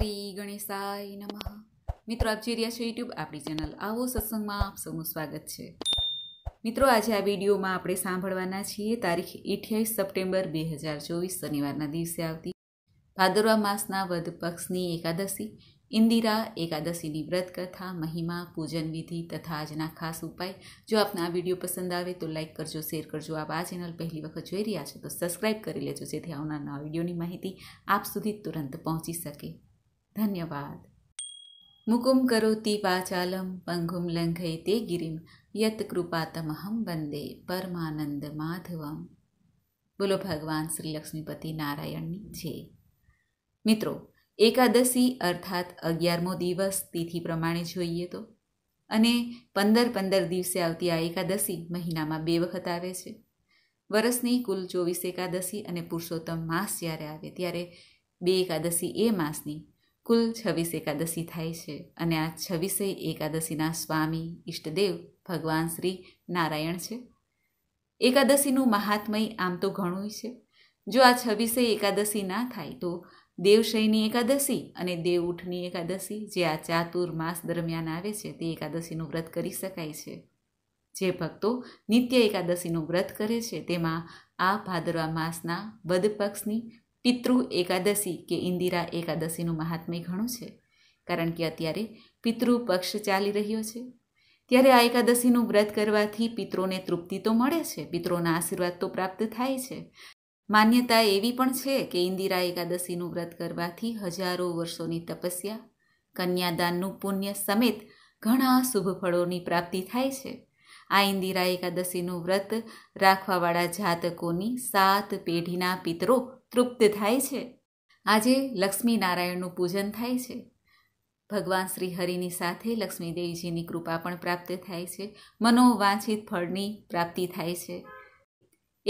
શ્રી ગણેશાય નમઃ મિત્રો આપ જોઈ રહ્યા છો યુટ્યુબ આપણી ચેનલ આવો સત્સંગમાં આપ સૌનું સ્વાગત છે મિત્રો આજે આ વિડીયોમાં આપણે સાંભળવાના છીએ તારીખ અઠ્યાવીસ સપ્ટેમ્બર બે હજાર ચોવીસ શનિવારના દિવસે આવતી ભાદરવા માસના વધ પક્ષની એકાદશી ઇન્દિરા એકાદશીની વ્રત કથા મહિમા પૂજન વિધિ તથા આજના ખાસ ઉપાય જો આપને આ વિડીયો પસંદ આવે તો લાઇક કરજો શેર કરજો આપ આ ચેનલ પહેલી વખત જોઈ રહ્યા છો તો સબસ્ક્રાઇબ કરી લેજો જેથી આવનારના વિડીયોની માહિતી આપ સુધી તુરંત પહોંચી શકે ધન્યવાદ મુકુમ કરોતિ વાચાલમ પંગુમ તે ગિરિમ યત કૃપાતમહમ વંદે પરમાનંદ માધવમ બોલો ભગવાન શ્રી લક્ષ્મીપતિ નારાયણની છે મિત્રો એકાદશી અર્થાત અગિયારમો દિવસ તિથિ પ્રમાણે જોઈએ તો અને પંદર પંદર દિવસે આવતી આ એકાદશી મહિનામાં બે વખત આવે છે વર્ષની કુલ ચોવીસ એકાદશી અને પુરુષોત્તમ માસ જ્યારે આવે ત્યારે બે એકાદશી એ માસની કુલ છવ્વીસ એકાદશી થાય છે અને આ છવ્વીસે એકાદશીના સ્વામી ઈષ્ટદેવ ભગવાન શ્રી નારાયણ છે એકાદશીનું મહાત્મય આમ તો ઘણું છે જો આ છવ્વીસે એકાદશી ના થાય તો દેવશયની એકાદશી અને દેવઉઠની એકાદશી જે આ ચાતુર માસ દરમિયાન આવે છે તે એકાદશીનું વ્રત કરી શકાય છે જે ભક્તો નિત્ય એકાદશીનું વ્રત કરે છે તેમાં આ ભાદરવા માસના વદ પક્ષની પિતૃ એકાદશી કે ઇન્દિરા એકાદશીનું મહાત્મ્ય ઘણું છે કારણ કે અત્યારે પિતૃ પક્ષ ચાલી રહ્યો છે ત્યારે આ એકાદશીનું વ્રત કરવાથી પિત્રોને તૃપ્તિ તો મળે છે પિત્રોના આશીર્વાદ તો પ્રાપ્ત થાય છે માન્યતા એવી પણ છે કે ઇન્દિરા એકાદશીનું વ્રત કરવાથી હજારો વર્ષોની તપસ્યા કન્યાદાનનું પુણ્ય સમેત ઘણા શુભ ફળોની પ્રાપ્તિ થાય છે આ ઇન્દિરા એકાદશીનું વ્રત રાખવાવાળા જાતકોની સાત પેઢીના પિતરો તૃપ્ત થાય છે આજે લક્ષ્મીનારાયણનું પૂજન થાય છે ભગવાન શ્રી હરિની સાથે લક્ષ્મીદેવીજીની કૃપા પણ પ્રાપ્ત થાય છે મનોવાંછિત ફળની પ્રાપ્તિ થાય છે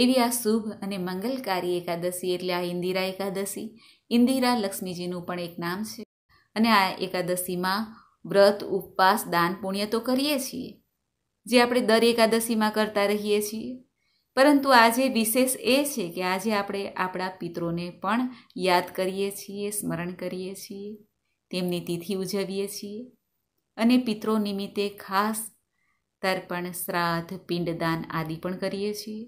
એવી આ શુભ અને મંગલકારી એકાદશી એટલે આ ઇન્દિરા એકાદશી ઇન્દિરા લક્ષ્મીજીનું પણ એક નામ છે અને આ એકાદશીમાં વ્રત ઉપવાસ દાન પુણ્ય તો કરીએ છીએ જે આપણે દર એકાદશીમાં કરતા રહીએ છીએ પરંતુ આજે વિશેષ એ છે કે આજે આપણે આપણા પિત્રોને પણ યાદ કરીએ છીએ સ્મરણ કરીએ છીએ તેમની તિથિ ઉજવીએ છીએ અને પિત્રો નિમિત્તે ખાસ તર્પણ શ્રાદ્ધ પિંડદાન આદિ પણ કરીએ છીએ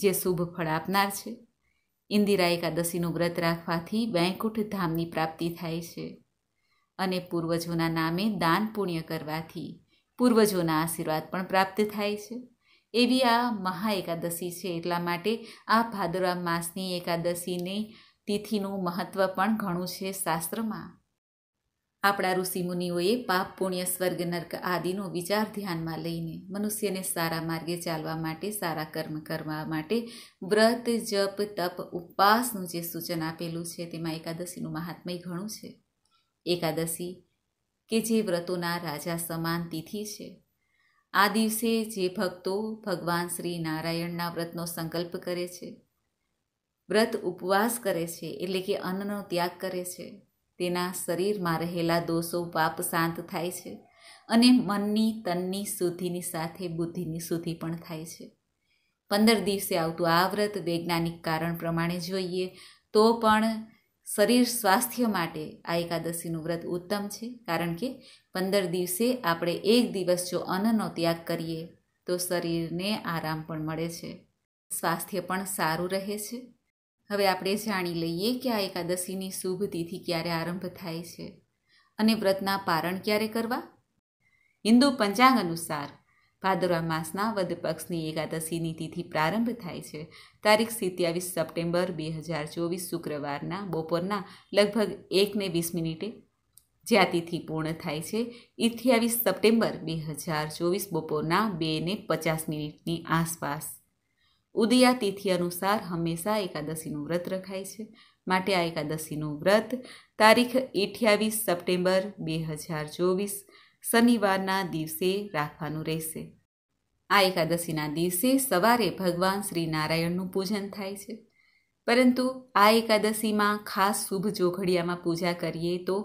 જે શુભ ફળ આપનાર છે ઇન્દિરા એકાદશીનું વ્રત રાખવાથી વૈકુંઠ ધામની પ્રાપ્તિ થાય છે અને પૂર્વજોના નામે દાન પુણ્ય કરવાથી પૂર્વજોના આશીર્વાદ પણ પ્રાપ્ત થાય છે એવી આ મહા એકાદશી છે એટલા માટે આ ભાદરવા માસની એકાદશીને તિથિનું મહત્ત્વ પણ ઘણું છે શાસ્ત્રમાં આપણા ઋષિમુનિઓએ પાપ પુણ્ય સ્વર્ગ નર્ક આદિનો વિચાર ધ્યાનમાં લઈને મનુષ્યને સારા માર્ગે ચાલવા માટે સારા કર્મ કરવા માટે વ્રત જપ તપ ઉપવાસનું જે સૂચન આપેલું છે તેમાં એકાદશીનું મહાત્મય ઘણું છે એકાદશી કે જે વ્રતોના રાજા સમાન તિથિ છે આ દિવસે જે ભક્તો ભગવાન શ્રી નારાયણના વ્રતનો સંકલ્પ કરે છે વ્રત ઉપવાસ કરે છે એટલે કે અન્નનો ત્યાગ કરે છે તેના શરીરમાં રહેલા દોષો પાપ શાંત થાય છે અને મનની તનની શુદ્ધિની સાથે બુદ્ધિની શુદ્ધિ પણ થાય છે પંદર દિવસે આવતું આ વ્રત વૈજ્ઞાનિક કારણ પ્રમાણે જોઈએ તો પણ શરીર સ્વાસ્થ્ય માટે આ એકાદશીનું વ્રત ઉત્તમ છે કારણ કે પંદર દિવસે આપણે એક દિવસ જો અન્નનો ત્યાગ કરીએ તો શરીરને આરામ પણ મળે છે સ્વાસ્થ્ય પણ સારું રહે છે હવે આપણે જાણી લઈએ કે આ એકાદશીની શુભ તિથિ ક્યારે આરંભ થાય છે અને વ્રતના પારણ ક્યારે કરવા હિન્દુ પંચાંગ અનુસાર ભાદરવા માસના વદ પક્ષની એકાદશીની તિથિ પ્રારંભ થાય છે તારીખ સિત્યાવીસ સપ્ટેમ્બર બે હજાર ચોવીસ શુક્રવારના બપોરના લગભગ એકને વીસ મિનિટે જ્યાં તિથિ પૂર્ણ થાય છે અઠ્યાવીસ સપ્ટેમ્બર બે હજાર ચોવીસ બપોરના બેને પચાસ મિનિટની આસપાસ ઉદયા તિથિ અનુસાર હંમેશા એકાદશીનું વ્રત રખાય છે માટે આ એકાદશીનું વ્રત તારીખ અઠ્યાવીસ સપ્ટેમ્બર બે હજાર ચોવીસ શનિવારના દિવસે રાખવાનું રહેશે આ એકાદશીના દિવસે સવારે ભગવાન શ્રી નારાયણનું પૂજન થાય છે પરંતુ આ એકાદશીમાં ખાસ શુભ જોઘડિયામાં પૂજા કરીએ તો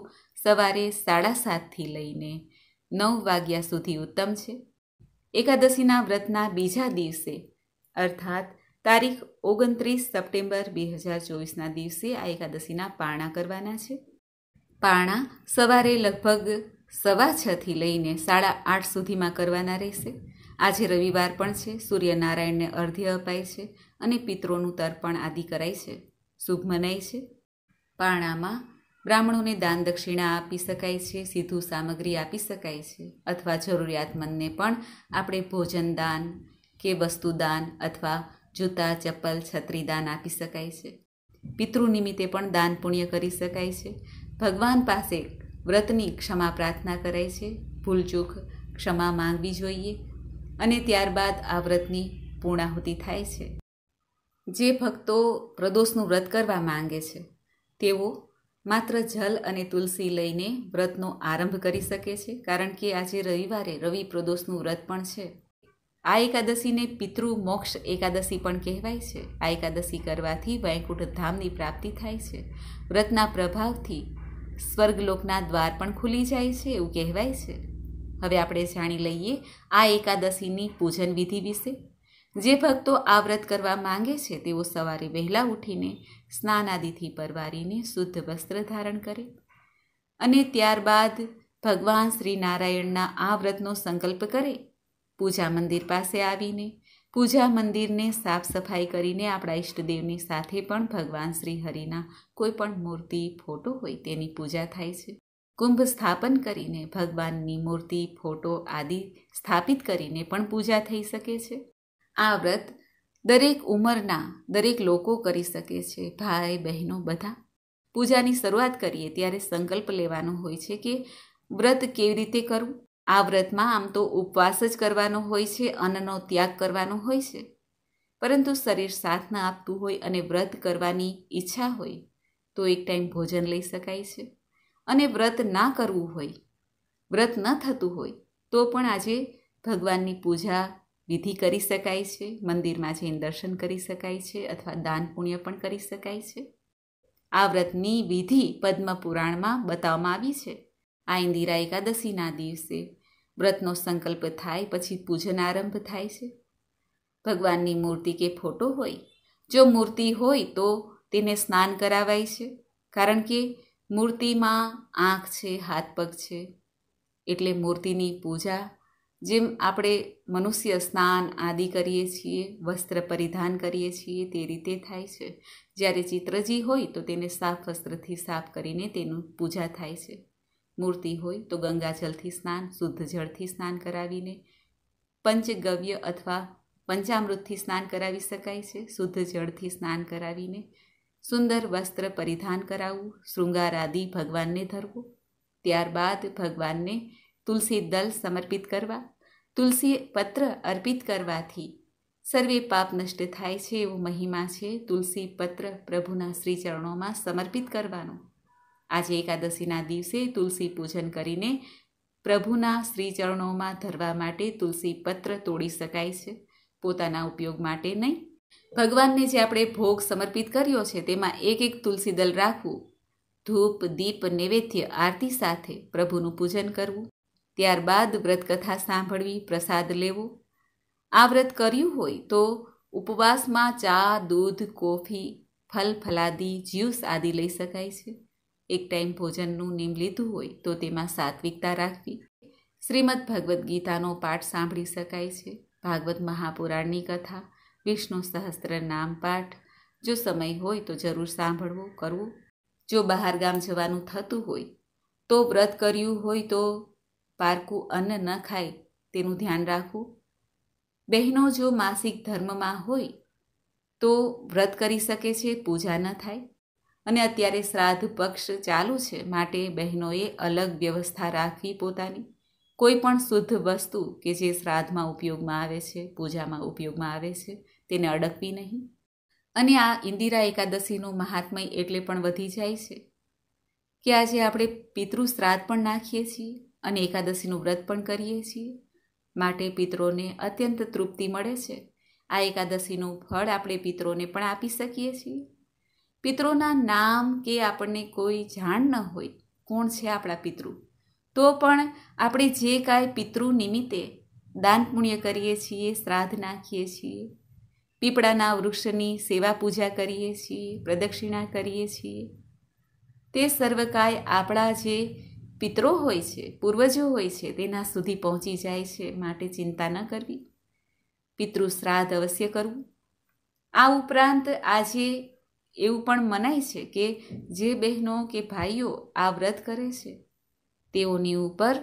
સવારે સાડા સાતથી લઈને નવ વાગ્યા સુધી ઉત્તમ છે એકાદશીના વ્રતના બીજા દિવસે અર્થાત તારીખ ઓગણત્રીસ સપ્ટેમ્બર બે હજાર ચોવીસના દિવસે આ એકાદશીના પારણા કરવાના છે પારણા સવારે લગભગ સવા છથી લઈને સાડા આઠ સુધીમાં કરવાના રહેશે આજે રવિવાર પણ છે સૂર્યનારાયણને અર્ધ્ય અપાય છે અને પિત્રોનું તર્પણ આદિ કરાય છે શુભ મનાય છે પાણામાં બ્રાહ્મણોને દાન દક્ષિણા આપી શકાય છે સીધું સામગ્રી આપી શકાય છે અથવા જરૂરિયાતમંદને પણ આપણે ભોજન દાન કે વસ્તુદાન અથવા જૂતા ચપ્પલ છત્રી દાન આપી શકાય છે પિતૃ નિમિત્તે પણ દાન પુણ્ય કરી શકાય છે ભગવાન પાસે વ્રતની ક્ષમા પ્રાર્થના કરાય છે ભૂલચૂક ક્ષમા માંગવી જોઈએ અને ત્યારબાદ આ વ્રતની પૂર્ણાહુતિ થાય છે જે ભક્તો પ્રદોષનું વ્રત કરવા માંગે છે તેઓ માત્ર જલ અને તુલસી લઈને વ્રતનો આરંભ કરી શકે છે કારણ કે આજે રવિવારે રવિ પ્રદોષનું વ્રત પણ છે આ એકાદશીને પિતૃ મોક્ષ એકાદશી પણ કહેવાય છે આ એકાદશી કરવાથી વૈકુંઠ ધામની પ્રાપ્તિ થાય છે વ્રતના પ્રભાવથી સ્વર્ગલોકના દ્વાર પણ ખુલી જાય છે એવું કહેવાય છે હવે આપણે જાણી લઈએ આ એકાદશીની પૂજન વિધિ વિશે જે ભક્તો આ વ્રત કરવા માંગે છે તેઓ સવારે વહેલા ઉઠીને સ્નાન આદિથી પરવારીને શુદ્ધ વસ્ત્ર ધારણ કરે અને ત્યારબાદ ભગવાન શ્રી નારાયણના આ વ્રતનો સંકલ્પ કરે પૂજા મંદિર પાસે આવીને પૂજા મંદિરને સાફ સફાઈ કરીને આપણા ઈષ્ટદેવની સાથે પણ ભગવાન શ્રી હરિના કોઈ પણ મૂર્તિ ફોટો હોય તેની પૂજા થાય છે કુંભ સ્થાપન કરીને ભગવાનની મૂર્તિ ફોટો આદિ સ્થાપિત કરીને પણ પૂજા થઈ શકે છે આ વ્રત દરેક ઉંમરના દરેક લોકો કરી શકે છે ભાઈ બહેનો બધા પૂજાની શરૂઆત કરીએ ત્યારે સંકલ્પ લેવાનો હોય છે કે વ્રત કેવી રીતે કરવું આ વ્રતમાં આમ તો ઉપવાસ જ કરવાનો હોય છે અન્નનો ત્યાગ કરવાનો હોય છે પરંતુ શરીર સાથ ના આપતું હોય અને વ્રત કરવાની ઈચ્છા હોય તો એક ટાઈમ ભોજન લઈ શકાય છે અને વ્રત ના કરવું હોય વ્રત ન થતું હોય તો પણ આજે ભગવાનની પૂજા વિધિ કરી શકાય છે મંદિરમાં જઈને દર્શન કરી શકાય છે અથવા દાન પુણ્ય પણ કરી શકાય છે આ વ્રતની વિધિ પદ્મ પુરાણમાં બતાવવામાં આવી છે આ ઇન્દિરા એકાદશીના દિવસે વ્રતનો સંકલ્પ થાય પછી પૂજન આરંભ થાય છે ભગવાનની મૂર્તિ કે ફોટો હોય જો મૂર્તિ હોય તો તેને સ્નાન કરાવાય છે કારણ કે મૂર્તિમાં આંખ છે હાથ પગ છે એટલે મૂર્તિની પૂજા જેમ આપણે મનુષ્ય સ્નાન આદિ કરીએ છીએ વસ્ત્ર પરિધાન કરીએ છીએ તે રીતે થાય છે જ્યારે ચિત્રજી હોય તો તેને સાફ વસ્ત્રથી સાફ કરીને તેનું પૂજા થાય છે મૂર્તિ હોય તો ગંગાજલથી સ્નાન શુદ્ધ જળથી સ્નાન કરાવીને પંચગવ્ય અથવા પંચામૃતથી સ્નાન કરાવી શકાય છે શુદ્ધ જળથી સ્નાન કરાવીને સુંદર વસ્ત્ર પરિધાન કરાવવું શૃંગાર આદિ ભગવાનને ધરવું ત્યારબાદ ભગવાનને તુલસી દલ સમર્પિત કરવા તુલસી પત્ર અર્પિત કરવાથી સર્વે પાપ નષ્ટ થાય છે એવો મહિમા છે તુલસી પત્ર પ્રભુના શ્રીચરણોમાં સમર્પિત કરવાનો આજે એકાદશીના દિવસે તુલસી પૂજન કરીને પ્રભુના શ્રીચરણોમાં ધરવા માટે તુલસી પત્ર તોડી શકાય છે પોતાના ઉપયોગ માટે નહીં ભગવાનને જે આપણે ભોગ સમર્પિત કર્યો છે તેમાં એક એક તુલસી દલ રાખવું ધૂપ દીપ નૈવેદ્ય આરતી સાથે પ્રભુનું પૂજન કરવું ત્યારબાદ વ્રતકથા સાંભળવી પ્રસાદ લેવો આ વ્રત કર્યું હોય તો ઉપવાસમાં ચા દૂધ કોફી ફલ ફલાદી જ્યુસ આદિ લઈ શકાય છે એક ટાઈમ ભોજનનું નિમ લીધું હોય તો તેમાં સાત્વિકતા રાખવી શ્રીમદ ભગવદ્ ગીતાનો પાઠ સાંભળી શકાય છે ભાગવત મહાપુરાણની કથા વિષ્ણુ સહસ્ત્ર નામ પાઠ જો સમય હોય તો જરૂર સાંભળવો કરવું જો બહાર ગામ જવાનું થતું હોય તો વ્રત કર્યું હોય તો પારકું અન્ન ન ખાય તેનું ધ્યાન રાખવું બહેનો જો માસિક ધર્મમાં હોય તો વ્રત કરી શકે છે પૂજા ન થાય અને અત્યારે શ્રાદ્ધ પક્ષ ચાલુ છે માટે બહેનોએ અલગ વ્યવસ્થા રાખવી પોતાની કોઈ પણ શુદ્ધ વસ્તુ કે જે શ્રાદ્ધમાં ઉપયોગમાં આવે છે પૂજામાં ઉપયોગમાં આવે છે તેને અડકવી નહીં અને આ ઇન્દિરા એકાદશીનું મહાત્મય એટલે પણ વધી જાય છે કે આજે આપણે પિતૃ શ્રાદ્ધ પણ નાખીએ છીએ અને એકાદશીનું વ્રત પણ કરીએ છીએ માટે પિત્રોને અત્યંત તૃપ્તિ મળે છે આ એકાદશીનું ફળ આપણે પિત્રોને પણ આપી શકીએ છીએ પિતૃના નામ કે આપણને કોઈ જાણ ન હોય કોણ છે આપણા પિતૃ તો પણ આપણે જે કાંઈ પિતૃ નિમિત્તે દાન પુણ્ય કરીએ છીએ શ્રાદ્ધ નાખીએ છીએ પીપળાના વૃક્ષની સેવા પૂજા કરીએ છીએ પ્રદક્ષિણા કરીએ છીએ તે સર્વકાય આપણા જે પિતરો હોય છે પૂર્વજો હોય છે તેના સુધી પહોંચી જાય છે માટે ચિંતા ન કરવી પિતૃ શ્રાદ્ધ અવશ્ય કરવું આ ઉપરાંત આજે એવું પણ મનાય છે કે જે બહેનો કે ભાઈઓ આ વ્રત કરે છે તેઓની ઉપર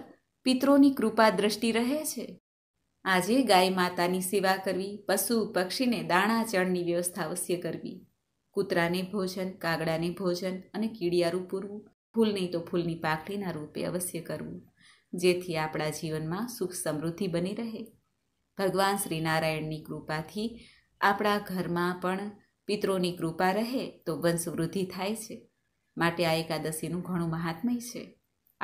પિત્રોની કૃપા દ્રષ્ટિ રહે છે આજે ગાય માતાની સેવા કરવી પશુ પક્ષીને દાણા ચણની વ્યવસ્થા અવશ્ય કરવી કૂતરાને ભોજન કાગડાને ભોજન અને કીડિયારું પૂરવું ફૂલ નહીં તો ફૂલની પાખડીના રૂપે અવશ્ય કરવું જેથી આપણા જીવનમાં સુખ સમૃદ્ધિ બની રહે ભગવાન શ્રી નારાયણની કૃપાથી આપણા ઘરમાં પણ પિત્રોની કૃપા રહે તો વંશવૃદ્ધિ થાય છે માટે આ એકાદશીનું ઘણું મહાત્મય છે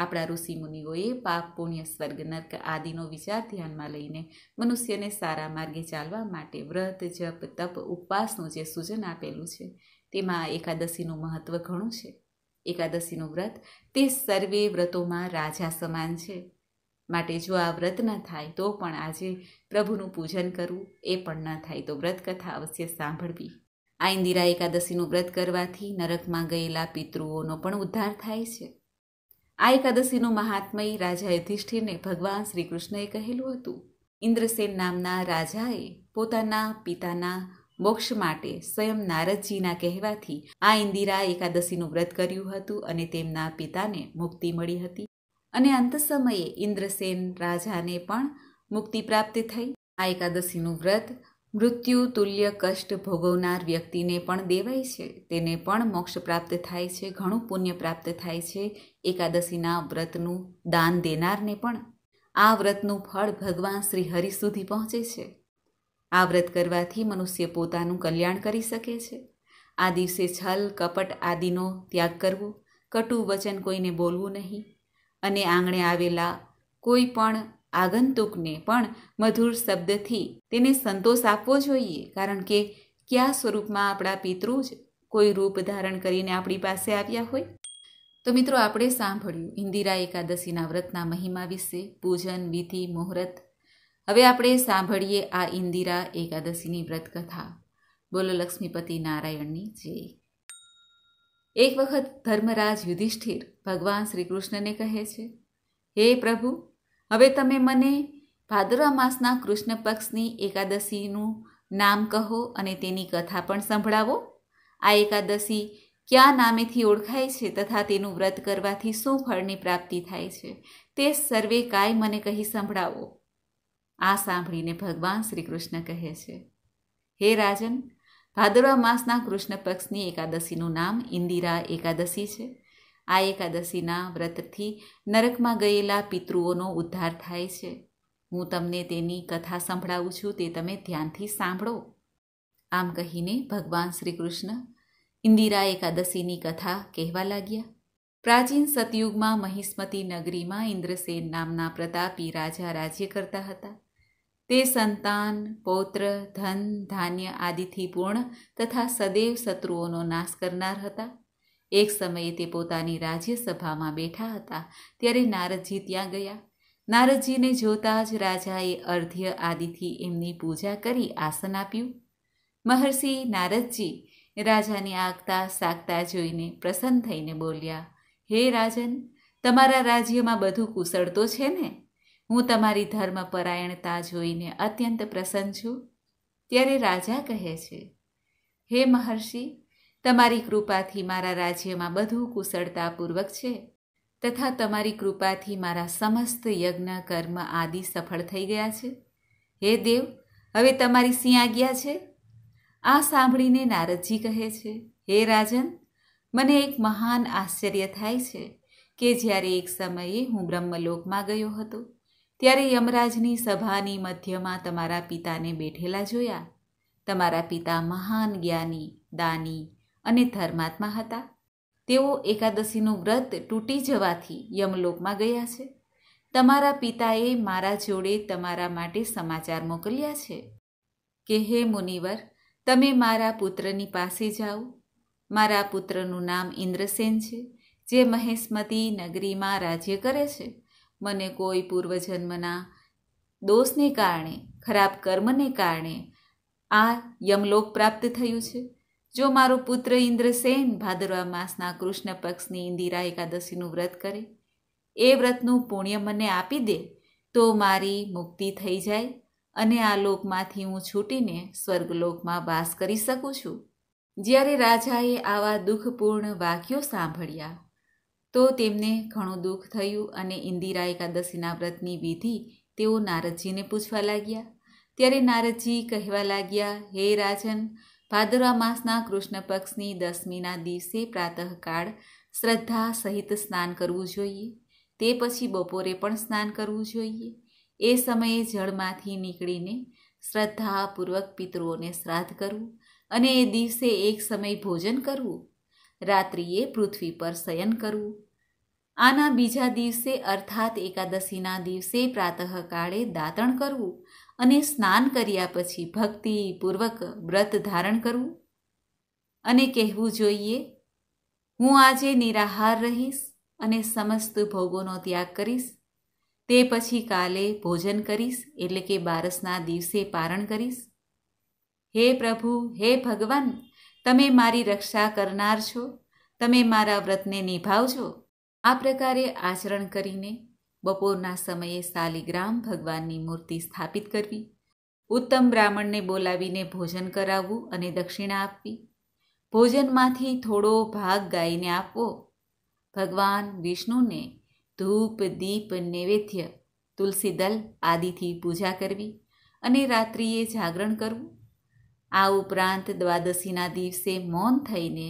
આપણા ઋષિમુનિઓએ મુનિઓએ પાપ પુણ્ય સ્વર્ગ નર્ક આદિનો વિચાર ધ્યાનમાં લઈને મનુષ્યને સારા માર્ગે ચાલવા માટે વ્રત જપ તપ ઉપવાસનું જે સૂચન આપેલું છે તેમાં એકાદશીનું મહત્વ ઘણું છે એકાદશીનું વ્રત તે સર્વે વ્રતોમાં રાજા સમાન છે માટે જો આ વ્રત ન થાય તો પણ આજે પ્રભુનું પૂજન કરવું એ પણ ન થાય તો વ્રત કથા અવશ્ય સાંભળવી આ ઇન્દિરા એકાદશીનું વ્રત કરવાથી નરકમાં ગયેલા પિતૃઓનો પણ ઉદ્ધાર થાય છે આ એકાદશીનું મહાત્મય રાજા યુધિષ્ઠિરને ભગવાન શ્રી કૃષ્ણએ કહેલું હતું ઇન્દ્રસેન નામના રાજાએ પોતાના પિતાના મોક્ષ માટે સ્વયં નારદજીના કહેવાથી આ ઇન્દિરા એકાદશીનું વ્રત કર્યું હતું અને તેમના પિતાને મુક્તિ મળી હતી અને અંત સમયે ઇન્દ્રસેન રાજાને પણ મુક્તિ પ્રાપ્ત થઈ આ એકાદશીનું વ્રત મૃત્યુ તુલ્ય કષ્ટ ભોગવનાર વ્યક્તિને પણ દેવાય છે તેને પણ મોક્ષ પ્રાપ્ત થાય છે ઘણું પુણ્ય પ્રાપ્ત થાય છે એકાદશીના વ્રતનું દાન દેનારને પણ આ વ્રતનું ફળ ભગવાન શ્રી હરિ સુધી પહોંચે છે આ વ્રત કરવાથી મનુષ્ય પોતાનું કલ્યાણ કરી શકે છે આ દિવસે છલ કપટ આદિનો ત્યાગ કરવો કટુ વચન કોઈને બોલવું નહીં અને આંગણે આવેલા કોઈ પણ આગંતુકને પણ મધુર શબ્દથી તેને સંતોષ આપવો જોઈએ કારણ કે કયા સ્વરૂપમાં આપણા પિતૃ જ કોઈ રૂપ ધારણ કરીને આપણી પાસે આવ્યા હોય તો મિત્રો આપણે સાંભળ્યું ઇન્દિરા એકાદશીના વ્રતના મહિમા વિશે પૂજન વિધિ મુહૂર્ત હવે આપણે સાંભળીએ આ ઇન્દિરા એકાદશીની વ્રતકથા બોલો લક્ષ્મીપતિ નારાયણની જય એક વખત ધર્મરાજ યુધિષ્ઠિર ભગવાન શ્રી કૃષ્ણને કહે છે હે પ્રભુ હવે તમે મને ભાદરવા માસના કૃષ્ણ પક્ષની એકાદશીનું નામ કહો અને તેની કથા પણ સંભળાવો આ એકાદશી ક્યાં નામેથી ઓળખાય છે તથા તેનું વ્રત કરવાથી શું ફળની પ્રાપ્તિ થાય છે તે સર્વે કાય મને કહી સંભળાવો આ સાંભળીને ભગવાન શ્રી કૃષ્ણ કહે છે હે રાજન ભાદરવા માસના કૃષ્ણ પક્ષની એકાદશીનું નામ ઇન્દિરા એકાદશી છે આ એકાદશીના વ્રતથી નરકમાં ગયેલા પિતૃઓનો ઉદ્ધાર થાય છે હું તમને તેની કથા સંભળાવું છું તે તમે ધ્યાનથી સાંભળો આમ કહીને ભગવાન શ્રી કૃષ્ણ ઇન્દિરા એકાદશીની કથા કહેવા લાગ્યા પ્રાચીન સતયુગમાં મહિસ્મતી નગરીમાં ઇન્દ્રસેન નામના પ્રતાપી રાજા રાજ્ય કરતા હતા તે સંતાન પૌત્ર ધન ધાન્ય આદિથી પૂર્ણ તથા સદૈવ શત્રુઓનો નાશ કરનાર હતા એક સમયે તે પોતાની રાજ્યસભામાં બેઠા હતા ત્યારે નારદજી ત્યાં ગયા નારદજીને જોતા જ રાજાએ અર્ધ્ય આદિથી એમની પૂજા કરી આસન આપ્યું મહર્ષિ નારદજી રાજાને આગતા સાગતા જોઈને પ્રસન્ન થઈને બોલ્યા હે રાજન તમારા રાજ્યમાં બધું કુશળતો છે ને હું તમારી ધર્મપરાયણતા જોઈને અત્યંત પ્રસન્ન છું ત્યારે રાજા કહે છે હે મહર્ષિ તમારી કૃપાથી મારા રાજ્યમાં બધું કુશળતાપૂર્વક છે તથા તમારી કૃપાથી મારા સમસ્ત યજ્ઞ કર્મ આદિ સફળ થઈ ગયા છે હે દેવ હવે તમારી સિંહ આજ્ઞા છે આ સાંભળીને નારદજી કહે છે હે રાજન મને એક મહાન આશ્ચર્ય થાય છે કે જ્યારે એક સમયે હું બ્રહ્મલોકમાં ગયો હતો ત્યારે યમરાજની સભાની મધ્યમાં તમારા પિતાને બેઠેલા જોયા તમારા પિતા મહાન જ્ઞાની દાની અને ધર્માત્મા હતા તેઓ એકાદશીનું વ્રત તૂટી જવાથી યમલોકમાં ગયા છે તમારા પિતાએ મારા જોડે તમારા માટે સમાચાર મોકલ્યા છે કે હે મુનિવર તમે મારા પુત્રની પાસે જાઓ મારા પુત્રનું નામ ઇન્દ્રસેન છે જે મહેસ્મતી નગરીમાં રાજ્ય કરે છે મને કોઈ પૂર્વજન્મના દોષને કારણે ખરાબ કર્મને કારણે આ યમલોક પ્રાપ્ત થયું છે જો મારો પુત્ર ઇન્દ્રસેન ભાદરવા માસના કૃષ્ણ પક્ષની ઇન્દિરા એકાદશીનું વ્રત કરે એ વ્રતનું પુણ્ય મને આપી દે તો મારી મુક્તિ થઈ જાય અને આ લોકમાંથી હું છૂટીને સ્વર્ગલોકમાં વાસ કરી શકું છું જ્યારે રાજાએ આવા દુઃખપૂર્ણ વાક્યો સાંભળ્યા તો તેમને ઘણું દુઃખ થયું અને ઇન્દિરા એકાદશીના વ્રતની વિધિ તેઓ નારદજીને પૂછવા લાગ્યા ત્યારે નારદજી કહેવા લાગ્યા હે રાજન ભાદરવા માસના કૃષ્ણ પક્ષની દસમીના દિવસે પ્રાતઃકાળ શ્રદ્ધા સહિત સ્નાન કરવું જોઈએ તે પછી બપોરે પણ સ્નાન કરવું જોઈએ એ સમયે જળમાંથી નીકળીને શ્રદ્ધાપૂર્વક પિતૃઓને શ્રાદ્ધ કરવું અને એ દિવસે એક સમય ભોજન કરવું રાત્રિએ પૃથ્વી પર શયન કરવું આના બીજા દિવસે અર્થાત એકાદશીના દિવસે પ્રાતઃકાળે દાતણ કરવું અને સ્નાન કર્યા પછી ભક્તિપૂર્વક વ્રત ધારણ કરવું અને કહેવું જોઈએ હું આજે નિરાહાર રહીશ અને સમસ્ત ભોગોનો ત્યાગ કરીશ તે પછી કાલે ભોજન કરીશ એટલે કે બારસના દિવસે પારણ કરીશ હે પ્રભુ હે ભગવાન તમે મારી રક્ષા કરનાર છો તમે મારા વ્રતને નિભાવજો આ પ્રકારે આચરણ કરીને બપોરના સમયે શાલિગ્રામ ભગવાનની મૂર્તિ સ્થાપિત કરવી ઉત્તમ બ્રાહ્મણને બોલાવીને ભોજન કરાવવું અને દક્ષિણા આપવી ભોજનમાંથી થોડો ભાગ ગાઈને આપવો ભગવાન વિષ્ણુને ધૂપ દીપ નૈવેદ્ય તુલસીદલ આદિથી પૂજા કરવી અને રાત્રિએ જાગરણ કરવું આ ઉપરાંત દ્વાદશીના દિવસે મૌન થઈને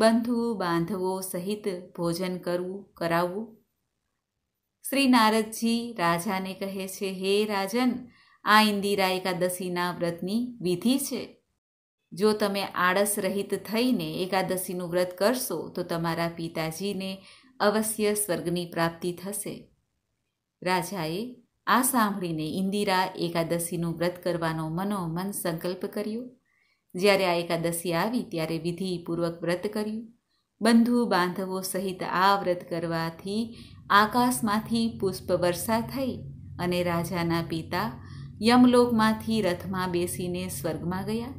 બંધુ બાંધવો સહિત ભોજન કરવું કરાવવું શ્રી નારદજી રાજાને કહે છે હે રાજન આ ઇન્દિરા એકાદશીના વ્રતની વિધિ છે જો તમે આળસ રહિત થઈને એકાદશીનું વ્રત કરશો તો તમારા પિતાજીને અવશ્ય સ્વર્ગની પ્રાપ્તિ થશે રાજાએ આ સાંભળીને ઇન્દિરા એકાદશીનું વ્રત કરવાનો મનોમન સંકલ્પ કર્યો જ્યારે આ એકાદશી આવી ત્યારે વિધિપૂર્વક વ્રત કર્યું બંધુ બાંધવો સહિત આ વ્રત કરવાથી આકાશમાંથી પુષ્પ વર્ષા થઈ અને રાજાના પિતા યમલોકમાંથી રથમાં બેસીને સ્વર્ગમાં ગયા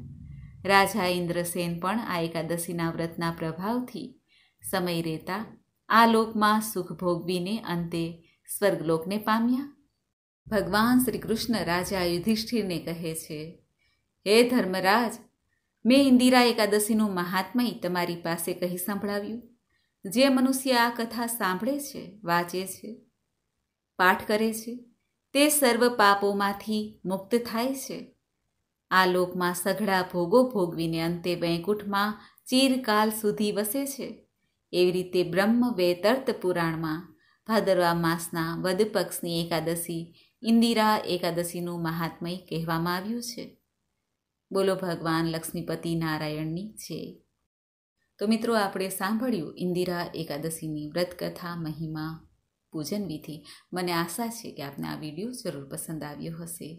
રાજા ઇન્દ્રસેન પણ આ એકાદશીના વ્રતના પ્રભાવથી સમય રહેતા આ લોકમાં સુખ ભોગવીને અંતે સ્વર્ગલોકને પામ્યા ભગવાન શ્રી કૃષ્ણ રાજા યુધિષ્ઠિરને કહે છે હે ધર્મરાજ મેં ઇન્દિરા એકાદશીનું મહાત્મય તમારી પાસે કહી સંભળાવ્યું જે મનુષ્ય આ કથા સાંભળે છે વાંચે છે પાઠ કરે છે તે સર્વ પાપોમાંથી મુક્ત થાય છે આ લોકમાં સઘળા ભોગો ભોગવીને અંતે વૈકુંઠમાં ચીરકાલ સુધી વસે છે એવી રીતે બ્રહ્મ વેતર્ત પુરાણમાં ભાદરવા માસના વદ પક્ષની એકાદશી ઇન્દિરા એકાદશીનું મહાત્મય કહેવામાં આવ્યું છે બોલો ભગવાન લક્ષ્મીપતિ નારાયણની છે તો મિત્રો આપણે સાંભળ્યું ઇન્દિરા એકાદશીની વ્રતકથા મહિમા પૂજન વિધિ મને આશા છે કે આપને આ વિડીયો જરૂર પસંદ આવ્યો હશે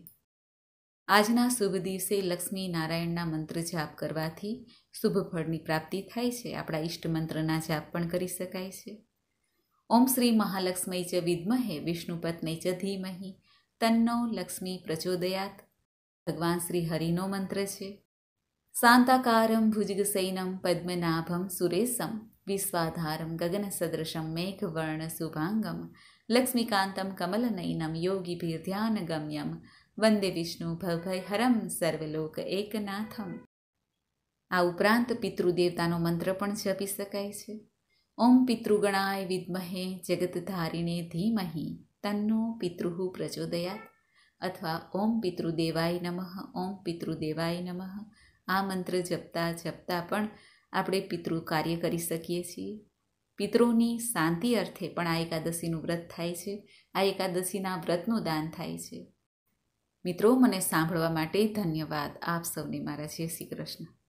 આજના શુભ દિવસે લક્ષ્મી નારાયણના મંત્ર જાપ કરવાથી શુભ ફળની પ્રાપ્તિ થાય છે આપણા ઈષ્ટ મંત્રના જાપ પણ કરી શકાય છે ઓમ શ્રી મહાલક્ષ્મી ચ વિદ્મહે વિષ્ણુપત્ની ચ ધીમહી તન્નો લક્ષ્મી પ્રચોદયાત ભગવાન શ્રી હરિનો મંત્ર છે શાંતાકારમ ભુજગસૈનમ પદ્મનાભમ સુરેશમ વિશ્વાધારમ ગગન સદૃશમ મેઘવર્ણ શુભાંગમ લક્ષ્મીકાંતમ કમલનયનમ યોગીભીર્ધ્યાનગમ્યમ વંદે વિષ્ણુ ભવભયહરમ સર્વલોક એકનાથમ આ ઉપરાંત પિતૃદેવતાનો મંત્ર પણ જપી શકાય છે ઓમ પિતૃગણાય વિદ્મહે જગતધારીણે ધીમહી તન્નો પિતૃ પ્રચોદયાત અથવા ઓમ પિતૃદેવાય નમઃ ઓમ પિતૃદેવાય નમઃ આ મંત્ર જપતા જપતા પણ આપણે પિતૃ કાર્ય કરી શકીએ છીએ પિતૃની શાંતિ અર્થે પણ આ એકાદશીનું વ્રત થાય છે આ એકાદશીના વ્રતનું દાન થાય છે મિત્રો મને સાંભળવા માટે ધન્યવાદ આપ સૌને મારા જય શ્રી કૃષ્ણ